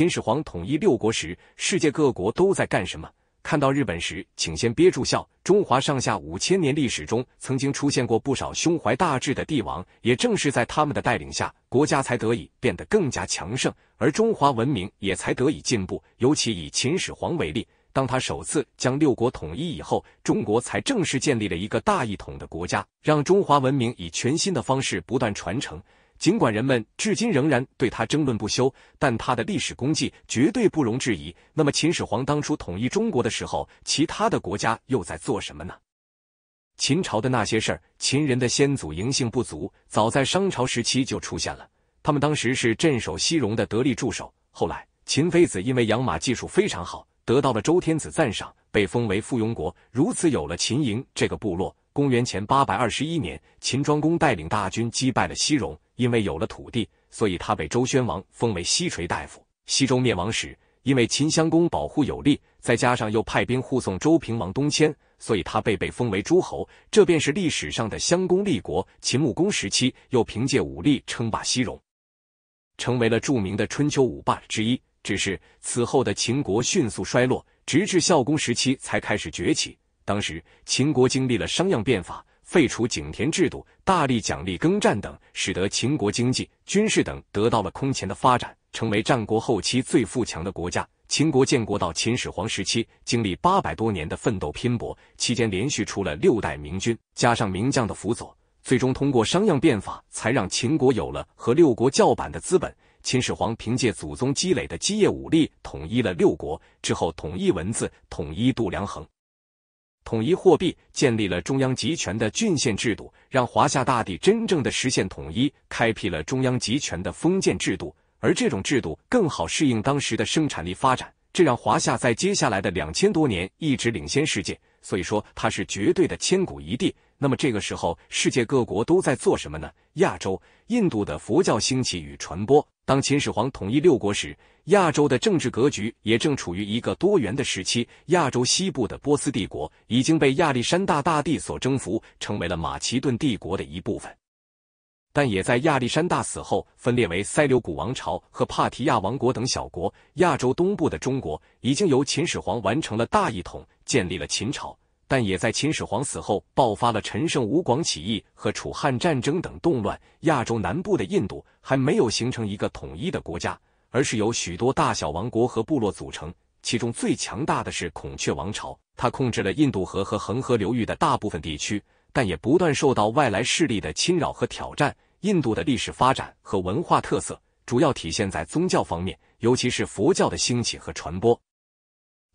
秦始皇统一六国时，世界各国都在干什么？看到日本时，请先憋住笑。中华上下五千年历史中，曾经出现过不少胸怀大志的帝王，也正是在他们的带领下，国家才得以变得更加强盛，而中华文明也才得以进步。尤其以秦始皇为例，当他首次将六国统一以后，中国才正式建立了一个大一统的国家，让中华文明以全新的方式不断传承。尽管人们至今仍然对他争论不休，但他的历史功绩绝对不容置疑。那么，秦始皇当初统一中国的时候，其他的国家又在做什么呢？秦朝的那些事儿，秦人的先祖嬴姓不足，早在商朝时期就出现了，他们当时是镇守西戎的得力助手。后来，秦非子因为养马技术非常好，得到了周天子赞赏，被封为附庸国，如此有了秦嬴这个部落。公元前八百二十一年，秦庄公带领大军击败了西戎。因为有了土地，所以他被周宣王封为西垂大夫。西周灭亡时，因为秦襄公保护有力，再加上又派兵护送周平王东迁，所以他被被封为诸侯。这便是历史上的襄公立国。秦穆公时期，又凭借武力称霸西戎，成为了著名的春秋五霸之一。只是此后的秦国迅速衰落，直至孝公时期才开始崛起。当时秦国经历了商鞅变法。废除井田制度，大力奖励耕战等，使得秦国经济、军事等得到了空前的发展，成为战国后期最富强的国家。秦国建国到秦始皇时期，经历八百多年的奋斗拼搏，期间连续出了六代明君，加上名将的辅佐，最终通过商鞅变法，才让秦国有了和六国叫板的资本。秦始皇凭借祖宗积累的基业武力，统一了六国，之后统一文字、统一度量衡。统一货币，建立了中央集权的郡县制度，让华夏大地真正的实现统一，开辟了中央集权的封建制度。而这种制度更好适应当时的生产力发展，这让华夏在接下来的两千多年一直领先世界。所以说，它是绝对的千古一帝。那么这个时候，世界各国都在做什么呢？亚洲，印度的佛教兴起与传播。当秦始皇统一六国时，亚洲的政治格局也正处于一个多元的时期。亚洲西部的波斯帝国已经被亚历山大大帝所征服，成为了马其顿帝国的一部分，但也在亚历山大死后分裂为塞琉古王朝和帕提亚王国等小国。亚洲东部的中国已经由秦始皇完成了大一统，建立了秦朝。但也在秦始皇死后爆发了陈胜吴广起义和楚汉战争等动乱。亚洲南部的印度还没有形成一个统一的国家，而是由许多大小王国和部落组成。其中最强大的是孔雀王朝，它控制了印度河和恒河流域的大部分地区，但也不断受到外来势力的侵扰和挑战。印度的历史发展和文化特色主要体现在宗教方面，尤其是佛教的兴起和传播。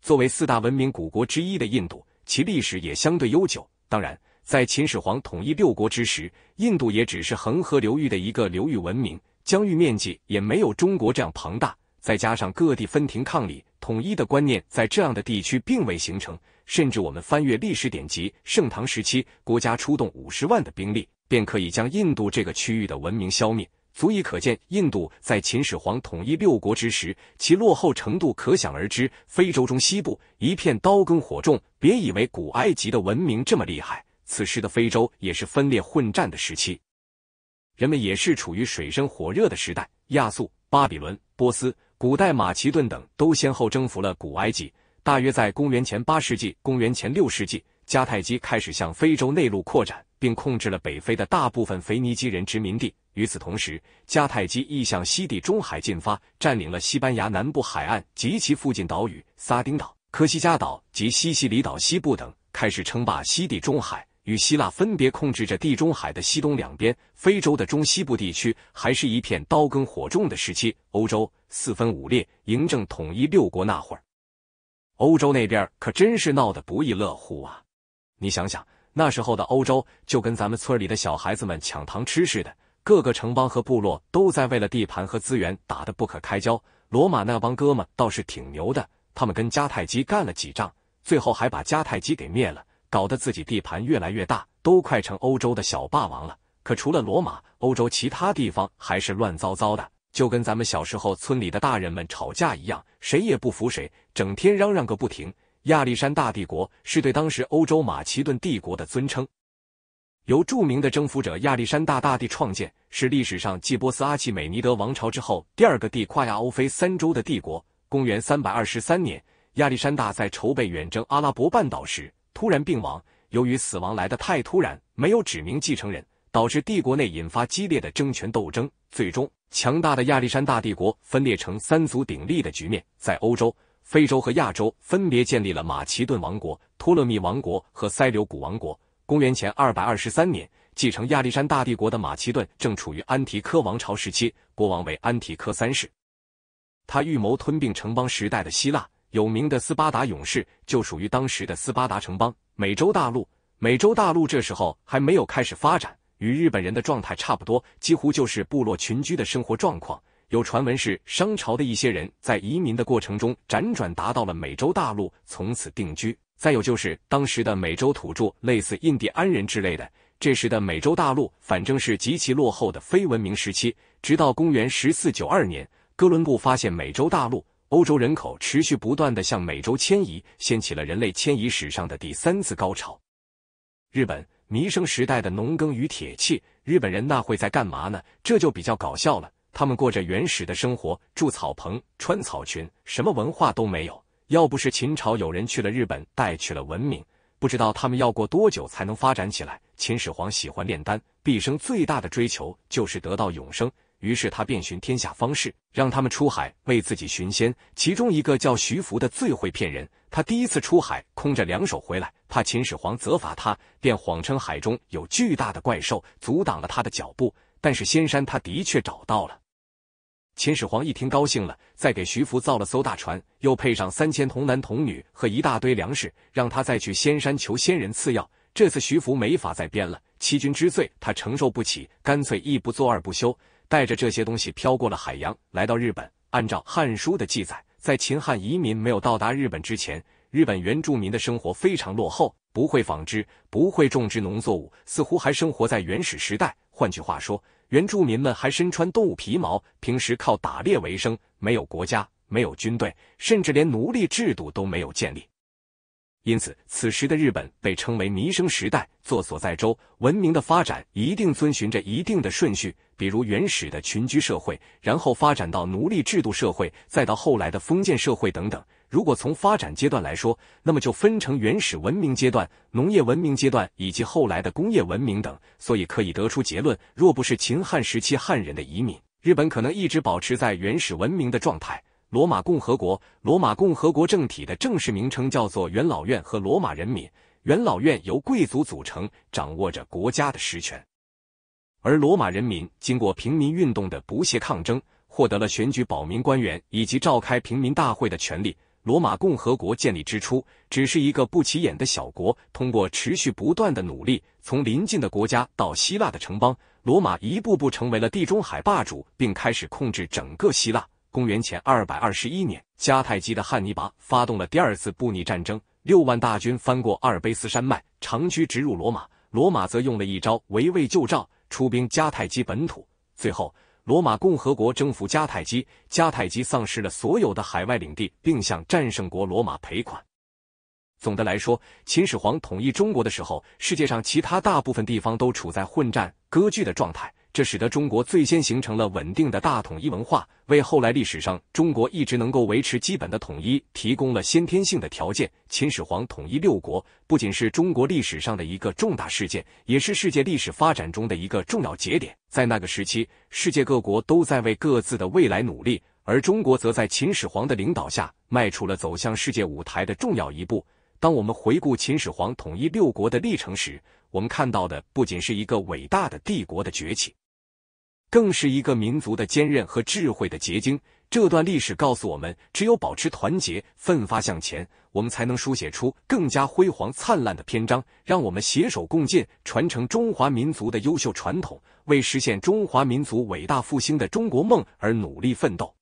作为四大文明古国之一的印度。其历史也相对悠久。当然，在秦始皇统一六国之时，印度也只是恒河流域的一个流域文明，疆域面积也没有中国这样庞大。再加上各地分庭抗礼，统一的观念在这样的地区并未形成。甚至我们翻阅历史典籍，盛唐时期，国家出动五十万的兵力，便可以将印度这个区域的文明消灭。足以可见，印度在秦始皇统一六国之时，其落后程度可想而知。非洲中西部一片刀耕火种，别以为古埃及的文明这么厉害，此时的非洲也是分裂混战的时期，人们也是处于水深火热的时代。亚述、巴比伦、波斯、古代马其顿等都先后征服了古埃及。大约在公元前八世纪、公元前六世纪，迦太基开始向非洲内陆扩展，并控制了北非的大部分腓尼基人殖民地。与此同时，迦太基亦向西地中海进发，占领了西班牙南部海岸及其附近岛屿、撒丁岛、科西嘉岛及西西里岛西部等，开始称霸西地中海。与希腊分别控制着地中海的西东两边。非洲的中西部地区还是一片刀耕火种的时期。欧洲四分五裂，嬴政统一六国那会儿，欧洲那边可真是闹得不亦乐乎啊！你想想，那时候的欧洲就跟咱们村里的小孩子们抢糖吃似的。各个城邦和部落都在为了地盘和资源打得不可开交。罗马那帮哥们倒是挺牛的，他们跟迦太基干了几仗，最后还把迦太基给灭了，搞得自己地盘越来越大，都快成欧洲的小霸王了。可除了罗马，欧洲其他地方还是乱糟糟的，就跟咱们小时候村里的大人们吵架一样，谁也不服谁，整天嚷嚷个不停。亚历山大帝国是对当时欧洲马其顿帝国的尊称。由著名的征服者亚历山大大帝创建，是历史上继波斯阿契美尼德王朝之后第二个地跨亚欧非三洲的帝国。公元三百二十三年，亚历山大在筹备远征阿拉伯半岛时突然病亡。由于死亡来得太突然，没有指明继承人，导致帝国内引发激烈的争权斗争。最终，强大的亚历山大帝国分裂成三足鼎立的局面，在欧洲、非洲和亚洲分别建立了马其顿王国、托勒密王国和塞琉古王国。公元前二百二十三年，继承亚历山大帝国的马其顿正处于安提柯王朝时期，国王为安提柯三世。他预谋吞并城邦时代的希腊，有名的斯巴达勇士就属于当时的斯巴达城邦。美洲大陆，美洲大陆这时候还没有开始发展，与日本人的状态差不多，几乎就是部落群居的生活状况。有传闻是商朝的一些人在移民的过程中辗转达到了美洲大陆，从此定居。再有就是当时的美洲土著，类似印第安人之类的。这时的美洲大陆反正是极其落后的非文明时期，直到公元十四九二年，哥伦布发现美洲大陆。欧洲人口持续不断的向美洲迁移，掀起了人类迁移史上的第三次高潮。日本弥生时代的农耕与铁器，日本人那会在干嘛呢？这就比较搞笑了，他们过着原始的生活，住草棚，穿草裙，什么文化都没有。要不是秦朝有人去了日本带去了文明，不知道他们要过多久才能发展起来。秦始皇喜欢炼丹，毕生最大的追求就是得到永生，于是他遍寻天下方士，让他们出海为自己寻仙。其中一个叫徐福的最会骗人，他第一次出海空着两手回来，怕秦始皇责罚他，便谎称海中有巨大的怪兽阻挡了他的脚步。但是仙山他的确找到了。秦始皇一听高兴了，再给徐福造了艘大船，又配上三千童男童女和一大堆粮食，让他再去仙山求仙人赐药。这次徐福没法再编了，欺君之罪他承受不起，干脆一不做二不休，带着这些东西飘过了海洋，来到日本。按照《汉书》的记载，在秦汉移民没有到达日本之前，日本原住民的生活非常落后，不会纺织，不会种植农作物，似乎还生活在原始时代。换句话说，原住民们还身穿动物皮毛，平时靠打猎为生，没有国家，没有军队，甚至连奴隶制度都没有建立。因此，此时的日本被称为弥生时代。作所在州，文明的发展一定遵循着一定的顺序，比如原始的群居社会，然后发展到奴隶制度社会，再到后来的封建社会等等。如果从发展阶段来说，那么就分成原始文明阶段、农业文明阶段以及后来的工业文明等。所以可以得出结论：若不是秦汉时期汉人的移民，日本可能一直保持在原始文明的状态。罗马共和国，罗马共和国政体的正式名称叫做元老院和罗马人民。元老院由贵族组成，掌握着国家的实权；而罗马人民经过平民运动的不懈抗争，获得了选举保民官员以及召开平民大会的权利。罗马共和国建立之初，只是一个不起眼的小国。通过持续不断的努力，从邻近的国家到希腊的城邦，罗马一步步成为了地中海霸主，并开始控制整个希腊。公元前二百二十一年，迦太基的汉尼拔发动了第二次布匿战争，六万大军翻过阿尔卑斯山脉，长驱直入罗马。罗马则用了一招围魏救赵，出兵迦太基本土，最后。罗马共和国征服迦太基，迦太基丧失了所有的海外领地，并向战胜国罗马赔款。总的来说，秦始皇统一中国的时候，世界上其他大部分地方都处在混战、割据的状态。这使得中国最先形成了稳定的大统一文化，为后来历史上中国一直能够维持基本的统一提供了先天性的条件。秦始皇统一六国，不仅是中国历史上的一个重大事件，也是世界历史发展中的一个重要节点。在那个时期，世界各国都在为各自的未来努力，而中国则在秦始皇的领导下迈出了走向世界舞台的重要一步。当我们回顾秦始皇统一六国的历程时，我们看到的不仅是一个伟大的帝国的崛起。更是一个民族的坚韧和智慧的结晶。这段历史告诉我们，只有保持团结，奋发向前，我们才能书写出更加辉煌灿烂的篇章。让我们携手共进，传承中华民族的优秀传统，为实现中华民族伟大复兴的中国梦而努力奋斗。